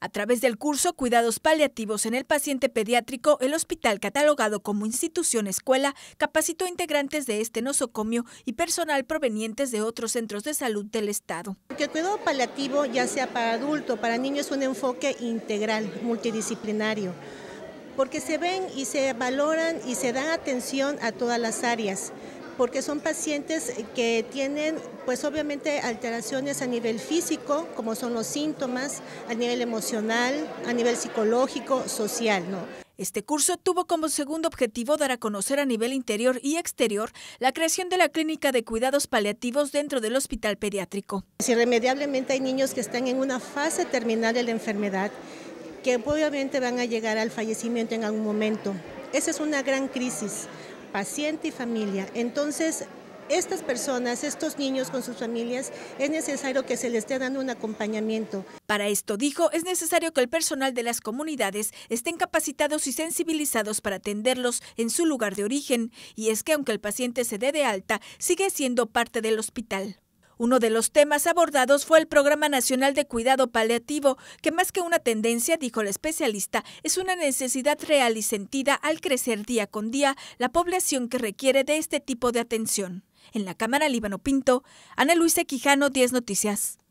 a través del curso Cuidados Paliativos en el Paciente Pediátrico, el hospital catalogado como institución escuela capacitó integrantes de este nosocomio y personal provenientes de otros centros de salud del Estado. Porque el cuidado paliativo, ya sea para adulto, para niños, es un enfoque integral, multidisciplinario, porque se ven y se valoran y se dan atención a todas las áreas porque son pacientes eh, que tienen pues obviamente alteraciones a nivel físico, como son los síntomas, a nivel emocional, a nivel psicológico, social, ¿no? Este curso tuvo como segundo objetivo dar a conocer a nivel interior y exterior la creación de la clínica de cuidados paliativos dentro del hospital pediátrico. Irremediablemente hay niños que están en una fase terminal de la enfermedad que obviamente van a llegar al fallecimiento en algún momento. Esa es una gran crisis paciente y familia. Entonces, estas personas, estos niños con sus familias, es necesario que se les esté dando un acompañamiento. Para esto, dijo, es necesario que el personal de las comunidades estén capacitados y sensibilizados para atenderlos en su lugar de origen, y es que aunque el paciente se dé de alta, sigue siendo parte del hospital. Uno de los temas abordados fue el Programa Nacional de Cuidado Paliativo, que más que una tendencia, dijo el especialista, es una necesidad real y sentida al crecer día con día la población que requiere de este tipo de atención. En la Cámara Líbano Pinto, Ana Luisa Quijano, 10 Noticias.